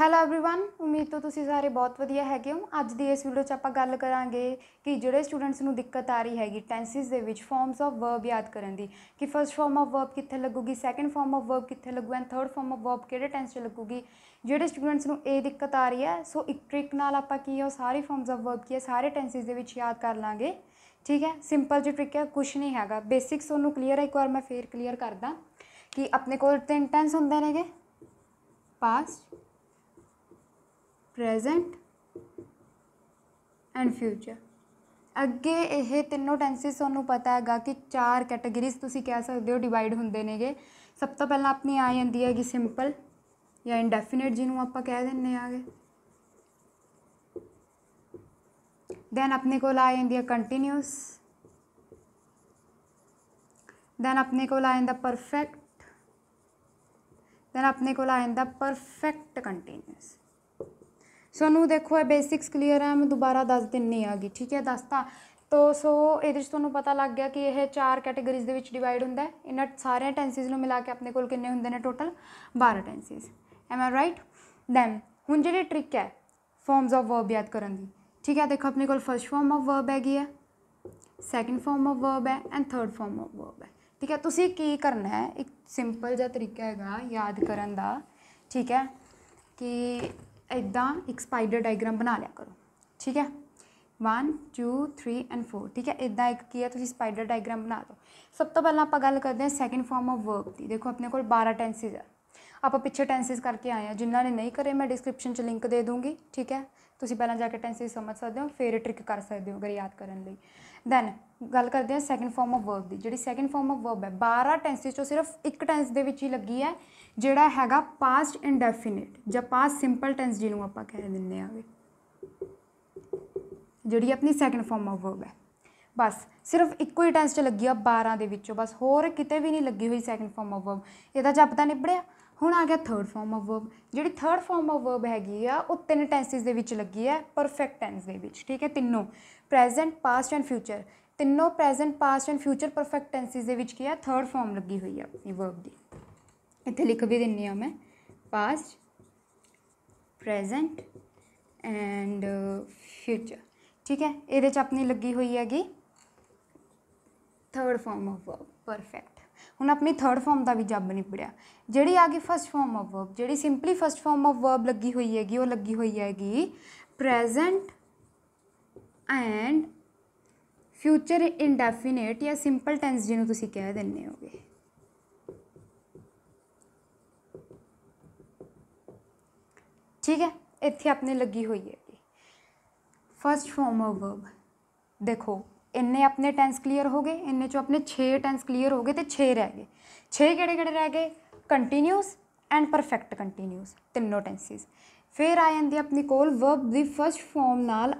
hello everyone ਉਮੀਦ ਤੋਂ ਤੁਸੀਂ ਸਾਰੇ ਬਹੁਤ ਵਧੀਆ ਹੈਗੇ ਹੋ ਅੱਜ ਦੀ ਇਸ ਵੀਡੀਓ 'ਚ ਆਪਾਂ ਗੱਲ ਕਰਾਂਗੇ ਕਿ ਜਿਹੜੇ ਸਟੂਡੈਂਟਸ ਨੂੰ ਦਿੱਕਤ ਆ ਰਹੀ ਹੈਗੀ ਟੈਂਸਿਸ ਦੇ ਵਿੱਚ ਫਾਰਮਸ ਆਫ ਵਰਬ ਯਾਦ ਕਰਨ ਦੀ ਕਿ ਫਰਸਟ ਫਾਰਮ ਆਫ ਵਰਬ ਕਿੱਥੇ ਲੱਗੂਗੀ ਸੈਕੰਡ ਫਾਰਮ ਆਫ ਵਰਬ ਕਿੱਥੇ ਲੱਗੂ and third form of verb ਕਿਹੜੇ ਟੈਂਸ 'ਚ ਲੱਗੂਗੀ ਜਿਹੜੇ ਸਟੂਡੈਂਟਸ ਨੂੰ ਇਹ ਦਿੱਕਤ ਆ ਰਹੀ ਹੈ ਸੋ ਇੱਕ ਟ੍ਰਿਕ ਨਾਲ ਆਪਾਂ ਕੀ ਉਹ ਸਾਰੇ ਫਾਰਮਸ ਆਫ ਵਰਬ ਕੀ ਹੈ ਸਾਰੇ ਟੈਂਸਿਸ ਦੇ ਵਿੱਚ ਯਾਦ ਕਰ ਲਾਂਗੇ ਠੀਕ ਹੈ ਸਿੰਪਲ ਜਿਹੀ ਟ੍ਰਿਕ ਹੈ ਕੁਝ ਨਹੀਂ ਹੈਗਾ ਬੇਸਿਕਸ ਉਹਨੂੰ ਕਲੀਅਰ ਹੈ ਇੱਕ ਵਾਰ ਮੈਂ ਫੇਰ ਕਲੀਅਰ ਕਰਦਾ ਕਿ ਆਪਣੇ ਕੋਲ ਤਿੰਨ ਟੈਂਸ ਹੁੰਦੇ ਨੇਗੇ ਪਾਸਟ ਪ੍ਰੈਜ਼ੈਂਟ ਐਂਡ ਫਿਊਚਰ ਅੱਗੇ ਇਹ ਤਿੰਨੋਂ ਟੈਂਸਿਸ ਤੁਹਾਨੂੰ ਪਤਾ ਹੈਗਾ ਕਿ ਚਾਰ ਕੈਟਾਗਰੀਜ਼ ਤੁਸੀਂ ਕਹਿ ਸਕਦੇ ਹੋ ਡਿਵਾਈਡ ਹੁੰਦੇ ਨੇਗੇ ਸਭ ਤੋਂ ਪਹਿਲਾਂ ਆਪਣੀ ਆ ਜਾਂਦੀ ਹੈਗੀ ਸਿੰਪਲ ਜਾਂ ਇਨਡੈਫੀਨਿਟ ਜਿਹਨੂੰ ਆਪਾਂ ਕਹਿ ਦਿੰਨੇ ਆਗੇ ਦੈਨ ਆਪਣੇ ਕੋਲ ਆ ਜਾਂਦੀ ਹੈ ਕੰਟੀਨਿਊਸ ਦੈਨ ਆਪਣੇ ਕੋਲ ਆ ਜਾਂਦਾ ਪਰਫੈਕਟ ਦੈਨ ਆਪਣੇ ਕੋਲ ਆ ਜਾਂਦਾ ਪਰਫੈਕਟ ਕੰਟੀਨਿਊਸ ਸਾਨੂੰ ਦੇਖੋ ਇਹ ਬੇਸਿਕਸ ਕਲੀਅਰ ਆ ਮੈਂ ਦੁਬਾਰਾ ਦੱਸ ਦਿੰਨੀ ਆਗੀ ਠੀਕ ਹੈ ਦੱਸਤਾ ਤੋ ਸੋ ਇਹਦੇ 'ਚ ਤੁਹਾਨੂੰ ਪਤਾ ਲੱਗ ਗਿਆ ਕਿ ਇਹ ਚਾਰ ਕੈਟਾਗਰੀਜ਼ ਦੇ ਵਿੱਚ ਡਿਵਾਈਡ ਹੁੰਦਾ ਹੈ ਇਹਨਾਂ ਸਾਰਿਆਂ ਟੈਂਸਿਸ ਨੂੰ ਮਿਲਾ ਕੇ ਆਪਣੇ ਕੋਲ ਕਿੰਨੇ ਹੁੰਦੇ ਨੇ total 12 tenses am I right then ਹੁਣ ਜਿਹੜੀ ਟ੍ਰਿਕ ਹੈ ਫਾਰਮਸ ਆਫ ਵਰਬ ਯਾਦ ਕਰਨ ਦੀ ਠੀਕ ਹੈ ਦੇਖੋ ਆਪਣੇ ਕੋਲ ਫਰਸਟ ਫਾਰਮ ਆਫ ਵਰਬ ਹੈਗੀ ਹੈ ਸੈਕੰਡ ਫਾਰਮ ਆਫ ਵਰਬ ਹੈ and third form of verb ਹੈ ਠੀਕ ਹੈ ਤੁਸੀਂ ਕੀ ਕਰਨਾ ਹੈ ਇੱਕ ਸਿੰਪਲ ਜਿਹਾ ਤਰੀਕਾ ਹੈਗਾ ਯਾਦ ਕਰਨ ਦਾ ਠੀਕ ਹੈ ਕਿ ਇਦਾਂ ਇੱਕ ਸਪਾਈਡਰ ਡਾਇਗ੍ਰਾਮ ਬਣਾ ਲਿਆ ਕਰੋ ਠੀਕ ਹੈ 1 2 3 ਐਂਡ 4 ਠੀਕ ਹੈ ਇਦਾਂ ਇੱਕ ਕੀ ਹੈ ਤੁਸੀਂ ਸਪਾਈਡਰ ਡਾਇਗ੍ਰਾਮ ਬਣਾ ਦਿਓ ਸਭ ਤੋਂ ਪਹਿਲਾਂ ਆਪਾਂ ਗੱਲ ਕਰਦੇ ਹਾਂ ਸੈਕਿੰਡ ਫਾਰਮ ਆਫ ਵਰਬ ਦੀ ਦੇਖੋ ਆਪਣੇ ਕੋਲ 12 ਟੈਂਸਿਸ ਆ ਆਪਾਂ ਪਿੱਛੇ ਟੈਂਸਿਸ ਕਰਕੇ ਆਏ ਆ ਜਿਨ੍ਹਾਂ ਨੇ ਨਹੀਂ ਕਰੇ ਮੈਂ ਡਿਸਕ੍ਰਿਪਸ਼ਨ 'ਚ ਲਿੰਕ ਦੇ ਦੂੰਗੀ ਠੀਕ ਹੈ ਤੁਸੀਂ ਪਹਿਲਾਂ ਜਾ ਕੇ ਟੈਂਸਿਸ ਸਮਝ ਸਕਦੇ ਹੋ ਫਿਰ ਟ੍ਰਿਕ ਕਰ ਸਕਦੇ ਹੋ ਅਗਰ ਯਾਦ ਕਰਨ ਲਈ ਦੈਨ ਗੱਲ ਕਰਦੇ ਹਾਂ ਸੈਕੰਡ ਫਾਰਮ ਆਫ ਵਰਬ ਦੀ ਜਿਹੜੀ ਸੈਕੰਡ ਫਾਰਮ ਆਫ ਵਰਬ ਹੈ 12 ਟੈਂਸਿਸ ਚੋਂ ਸਿਰਫ ਇੱਕ ਟੈਂਸ ਦੇ ਵਿੱਚ ਹੀ ਲੱਗੀ ਹੈ ਜਿਹੜਾ ਹੈਗਾ ਪਾਸਟ ਇੰਡੈਫੀਨਿਟ ਜਾਂ ਪਾਸਟ ਸਿੰਪਲ ਟੈਂਸ ਜਿਹਨੂੰ ਆਪਾਂ ਕਹਿ ਦਿੰਦੇ ਆਗੇ ਜਿਹੜੀ ਆਪਣੀ ਸੈਕੰਡ ਫਾਰਮ ਆਫ ਵਰਬ ਹੈ ਬਸ ਸਿਰਫ ਇੱਕੋ ਹੀ ਟੈਂਸ ਚ ਲੱਗੀ ਆ 12 ਦੇ ਵਿੱਚੋਂ ਬਸ ਹੋਰ ਕਿਤੇ ਵੀ ਨਹੀਂ ਲੱਗੀ ਹੋਈ ਸੈਕੰਡ ਫਾਰਮ ਆਫ ਵਰਬ ਇਹਦਾ ਜਪਤਾ ਨਿਭੜਿਆ ਹੁਣ ਆ ਗਿਆ ਥਰਡ ਫਾਰਮ ਆਫ ਵਰਬ ਜਿਹੜੀ ਥਰਡ ਫਾਰਮ ਆਫ ਵਰਬ ਹੈਗੀ ਆ ਉਹ ਤਿੰਨ ਟੈਂਸਿਸ ਦੇ ਵਿੱਚ ਲੱਗੀ ਹੈ ਪਰਫੈਕਟ ਟੈਂਸ ਦੇ ਵਿੱਚ ਠੀਕ ਹੈ ਤਿੰਨੋਂ ਪ੍ਰੈਜ਼ੈਂਟ ਪਾਸਟ ਐਂਡ ਫਿਊਚਰ ਤਿੰਨੋਂ present past and future perfect tenses ਦੇ ਵਿੱਚ ਕੀ ਆ ਥਰਡ ਫਾਰਮ ਲੱਗੀ ਹੋਈ ਆ ਆਪਣੀ ਵਰਬ ਦੀ ਇੱਥੇ ਲਿਖ ਵੀ ਦਿੰਨੀ ਆ ਮੈਂ ਪਾਸਟ ਪ੍ਰੈਜ਼ੈਂਟ ਐਂਡ ਫਿਊਚਰ ਠੀਕ ਹੈ ਇਹਦੇ ਚ ਆਪਣੀ ਲੱਗੀ ਹੋਈ ਹੈਗੀ third form of verb perfect ਹੁਣ ਆਪਣੀ ਥਰਡ ਫਾਰਮ ਦਾ ਵੀ ਜੱਬ ਨਹੀਂ ਪੜਿਆ ਜਿਹੜੀ ਆ ਗਈ ਫਸਟ ਫਾਰਮ ਆਫ ਵਰਬ ਜਿਹੜੀ simply first form of verb ਲੱਗੀ ਹੋਈ ਹੈਗੀ ਉਹ ਲੱਗੀ ਹੋਈ ਹੈਗੀ ਪ੍ਰੈਜ਼ੈਂਟ ਐਂਡ ਫਿਊਚਰ ਇਨਡੈਫੀਨਿਟ ਜਾਂ ਸਿੰਪਲ ਟੈਂਸ ਜਿਹਨੂੰ ਤੁਸੀਂ ਕਹਿ ਦਿੰਦੇ ਹੋਗੇ ਠੀਕ ਹੈ ਇੱਥੇ ਆਪਣੇ ਲੱਗੀ ਹੋਈ ਹੈ ਫਸਟ ਫਾਰਮ ਆਫ ਵਰਬ ਦੇਖੋ ਇੰਨੇ ਆਪਣੇ ਟੈਂਸ ਕਲੀਅਰ ਹੋ ਗਏ ਇੰਨੇ ਚੋਂ ਆਪਣੇ 6 ਟੈਂਸ ਕਲੀਅਰ ਹੋ ਗਏ ਤੇ 6 ਰਹਿ ਗਏ 6 ਕਿਹੜੇ ਕਿਹੜੇ ਰਹਿ ਗਏ ਕੰਟੀਨਿਊਸ ਐਂਡ ਪਰਫੈਕਟ ਕੰਟੀਨਿਊਸ ਤਿੰਨੋਂ ਟੈਂਸਿਸ ਫਿਰ ਆ ਜਾਂਦੀ ਆਪਣੀ ਕੋਲ ਵਰਬ ਦੀ ਫਰਸਟ ਫਾਰਮ ਨਾਲ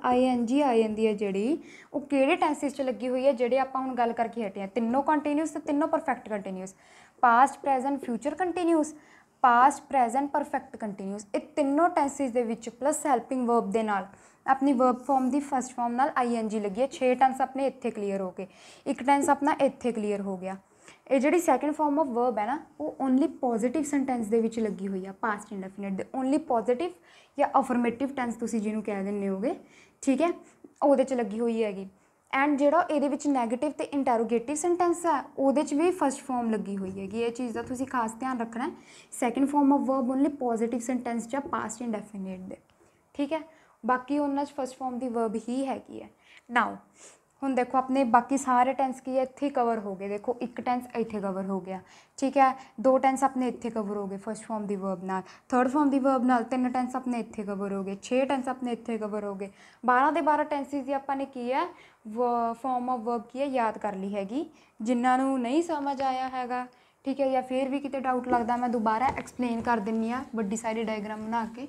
ਜੀ ਆ ਜਾਂਦੀ ਹੈ ਜਿਹੜੀ ਉਹ ਕਿਹੜੇ ਟੈਂਸਿਸ 'ਚ ਲੱਗੀ ਹੋਈ ਹੈ ਜਿਹੜੇ ਆਪਾਂ ਹੁਣ ਗੱਲ ਕਰਕੇ ਹਟੇ ਆ ਤਿੰਨੋਂ ਕੰਟੀਨਿਊਸ ਤੇ ਤਿੰਨੋਂ perfect continuous past present future continuous past present perfect continuous ਇਹ ਤਿੰਨੋਂ ਟੈਂਸਿਸ ਦੇ ਵਿੱਚ ਪਲੱਸ ਹੈਲਪਿੰਗ ਵਰਬ ਦੇ ਨਾਲ ਆਪਣੀ ਵਰਬ ਫਾਰਮ ਦੀ ਫਰਸਟ ਫਾਰਮ ਨਾਲ ਆਈਐਨਜੀ ਲੱਗੀ ਹੈ 6 ਟੈਂਸ ਆਪਣੇ ਇੱਥੇ ਕਲੀਅਰ ਹੋ ਗਏ ਇੱਕ ਟੈਂਸ ਆਪਣਾ ਇੱਥੇ ਕਲੀਅਰ ਹੋ ਗਿਆ ਇਹ ਜਿਹੜੀ ਸੈਕੰਡ ਫਾਰਮ ਆਫ ਵਰਬ ਹੈ ਨਾ ਉਹ ਓਨਲੀ ਪੋਜ਼ਿਟਿਵ ਸੈਂਟੈਂਸ ਦੇ ਵਿੱਚ ਲੱਗੀ ਹੋਈ ਆ ਪਾਸਟ ਇੰਡੈਫੀਨਿਟ ਦੇ ਓਨਲੀ ਪੋਜ਼ਿਟਿਵ ਜਾਂ ਅਫਰਮੇਟਿਵ ਟੈਂਸ ਤੁਸੀਂ ਜਿਹਨੂੰ ਕਹਿ ਦਿੰਦੇ ਹੋਗੇ ਠੀਕ ਹੈ ਉਹਦੇ ਚ ਲੱਗੀ ਹੋਈ ਹੈਗੀ ਐਂਡ ਜਿਹੜਾ ਇਹਦੇ ਵਿੱਚ 네ਗੇਟਿਵ ਤੇ ਇੰਟਰੋਗੇਟਿਵ ਸੈਂਟੈਂਸ ਹੈ ਉਹਦੇ 'ਚ ਵੀ ਫਸਟ ਫਾਰਮ ਲੱਗੀ ਹੋਈ ਹੈਗੀ ਇਹ ਚੀਜ਼ ਦਾ ਤੁਸੀਂ ਖਾਸ ਧਿਆਨ ਰੱਖਣਾ ਹੈ second form of verb only positive sentence ਜਾਂ ਪਾਸਟ ਇਨਡੈਫੀਨਿਟ ਦੇ ਠੀਕ ਹੈ ਬਾਕੀ ਉਹਨਾਂ 'ਚ ਫਸਟ ਫਾਰਮ ਦੀ ਵਰਬ ਹੀ ਹੈਗੀ ਹੈ ਨਾਓ ਹੁਣ ਦੇਖੋ ਆਪਣੇ ਬਾਕੀ ਸਾਰੇ ਟੈਂਸ ਕੀ ਹੈ ਇੱਥੇ ਕਵਰ ਹੋ ਗਏ ਦੇਖੋ ਇੱਕ ਟੈਂਸ ਇੱਥੇ ਕਵਰ ਹੋ ਗਿਆ ਠੀਕ ਹੈ ਦੋ ਟੈਂਸ ਆਪਣੇ ਇੱਥੇ ਕਵਰ ਹੋ ਗਏ ਫਰਸਟ ਫਾਰਮ ਦੀ ਵਰਬ ਨਾਲ ਥਰਡ ਫਾਰਮ ਦੀ ਵਰਬ ਨਾਲ ਤਿੰਨ ਟੈਂਸ ਆਪਣੇ ਇੱਥੇ ਕਵਰ ਹੋ ਗਏ 6 ਟੈਂਸ ਆਪਣੇ ਇੱਥੇ ਕਵਰ ਹੋ ਗਏ 12 ਦੇ 12 ਟੈਂਸਿਸ ਦੀ ਆਪਾਂ ਨੇ ਕੀ ਹੈ ਫਾਰਮ ਆਫ ਵਰਬ ਕੀ ਹੈ ਯਾਦ ਕਰ ਲਈ ਹੈਗੀ ਜਿਨ੍ਹਾਂ ਨੂੰ ਨਹੀਂ ਸਮਝ ਆਇਆ ਹੈਗਾ ਠੀਕ ਹੈ ਜਾਂ ਫਿਰ ਵੀ ਕਿਤੇ ਡਾਊਟ ਲੱਗਦਾ ਮੈਂ ਦੁਬਾਰਾ ਐਕਸਪਲੇਨ ਕਰ ਦਿੰਨੀ ਆ ਵੱਡੀ ਸਾਰੀ ਡਾਇਗਰਾਮ ਬਣਾ ਕੇ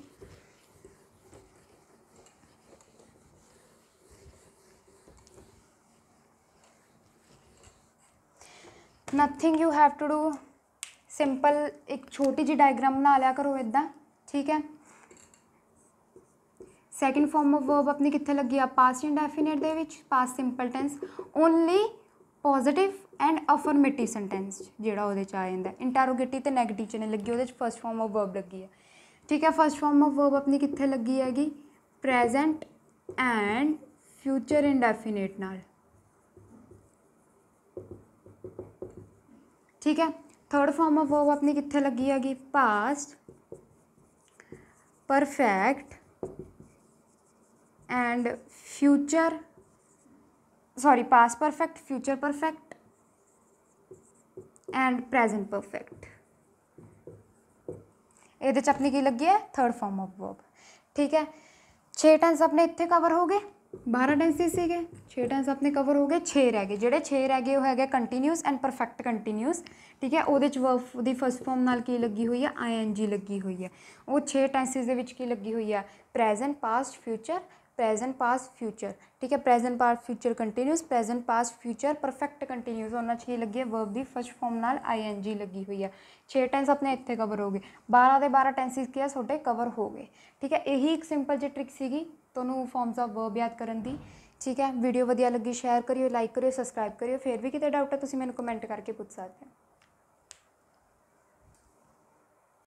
nothing you have to do simple ਇੱਕ ਛੋਟੀ ਜੀ ਡਾਇਗਰਾਮ ਬਣਾ ਲਿਆ ਕਰੋ ਇਦਾਂ ਠੀਕ ਹੈ ਸੈਕਿੰਡ ਫਾਰਮ ਆਫ ਵਰਬ ਆਪਣੀ ਕਿੱਥੇ ਲੱਗੀ ਆ ਪਾਸਟ ਇਨਡੈਫੀਨਿਟ ਦੇ ਵਿੱਚ past simple tense only positive and affirmative sentence ਜਿਹੜਾ ਉਹਦੇ ਚ ਆ ਜਾਂਦਾ ਇੰਟਰੋਗੇਟਿਵ ਤੇ ਨੈਗੇਟਿਵ ਚ ਨੇ ਲੱਗੀ ਉਹਦੇ ਚ ਫਰਸਟ ਫਾਰਮ ਆਫ ਵਰਬ ਲੱਗੀ ਹੈ ਠੀਕ ਹੈ ਫਰਸਟ ਫਾਰਮ ਆਫ ਵਰਬ ਆਪਣੀ ਕਿੱਥੇ ਲੱਗੀ ਹੈਗੀ ਪ੍ਰੈਜ਼ੈਂਟ ਐਂਡ ਫਿਊਚਰ ਇਨਡੈਫੀਨਿਟ ਨਾਲ ठीक है थर्ड फॉर्म ऑफ वर्ब अपनी कितने लगी है कि past perfect and future sorry past perfect future perfect and present perfect ये अपनी की लगी है थर्ड फॉर्म ऑफ वर्ब ठीक है छे टेंस अपने इतने कवर हो गए 12 ਟੈਂਸਿਸ ਸੀਗੇ 6 ਟੈਂਸ ਆਪਣੇ ਕਵਰ ਹੋ ਗਏ 6 ਰਹਿ ਗਏ ਜਿਹੜੇ 6 ਰਹਿ ਗਏ ਉਹ ਹੈਗੇ ਕੰਟੀਨਿਊਸ ਐਂਡ ਪਰਫੈਕਟ ਕੰਟੀਨਿਊਸ ਠੀਕ ਹੈ ਉਹਦੇ ਚ ਵਰਬ ਦੀ ਫਸਟ ਫਾਰਮ ਨਾਲ ਕੀ ਲੱਗੀ ਹੋਈ ਹੈ ਆਈਐਨਜੀ ਲੱਗੀ ਹੋਈ ਹੈ ਉਹ 6 ਟੈਂਸਿਸ ਦੇ ਵਿੱਚ ਕੀ ਲੱਗੀ ਹੋਈ ਹੈ present past future present past future ਠੀਕ ਹੈ present past future continuous present past future perfect continuous ਉਹਨਾਂ 'ਚ ਕੀ ਲੱਗੀ ਹੈ ਵਰਬ ਦੀ ਫਸਟ ਫਾਰਮ ਨਾਲ ਆਈਐਨਜੀ ਲੱਗੀ ਹੋਈ ਹੈ 6 ਟੈਂਸ ਆਪਣੇ ਇੱਥੇ ਕਵਰ ਹੋ ਗਏ 12 ਦੇ 12 ਟੈਂਸਿਸ ਕੀ ਹੈ ਤੁਹਾਡੇ ਕਵਰ ਹੋ ਗਏ ਠੀਕ ਹੈ ਇਹੀ ਇੱਕ ਸਿੰਪਲ ਜਿਹੀ ਟ੍ਰਿਕ ਸੀਗੀ ਤੁਹਾਨੂੰ ਫਾਰਮਸ ਆਫ ਵਰਬ ਯਾਦ ਕਰਨ ਦੀ ਠੀਕ ਹੈ ਵੀਡੀਓ ਵਧੀਆ ਲੱਗੀ ਸ਼ੇਅਰ ਕਰਿਓ ਲਾਈਕ ਕਰਿਓ ਸਬਸਕ੍ਰਾਈਬ ਕਰਿਓ ਫਿਰ ਵੀ ਕਿਤੇ ਡਾਊਟ ਹੈ ਤੁਸੀਂ ਮੈਨੂੰ ਕਮੈਂਟ ਕਰਕੇ ਪੁੱਛ ਸਕਦੇ ਹੋ